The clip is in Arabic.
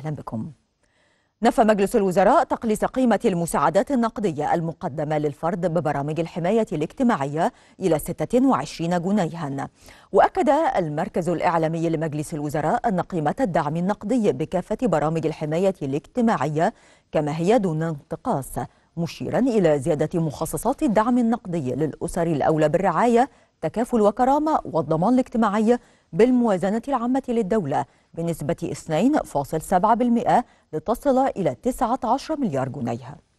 أهلا بكم نفى مجلس الوزراء تقليص قيمة المساعدات النقدية المقدمة للفرد ببرامج الحماية الاجتماعية إلى 26 جنيها وأكد المركز الإعلامي لمجلس الوزراء أن قيمة الدعم النقدي بكافة برامج الحماية الاجتماعية كما هي دون انتقاص مشيرا إلى زيادة مخصصات الدعم النقدي للأسر الأولى بالرعاية تكافل وكرامة والضمان الاجتماعي بالموازنة العامة للدولة بنسبة 2.7% لتصل إلى 19 مليار جنيه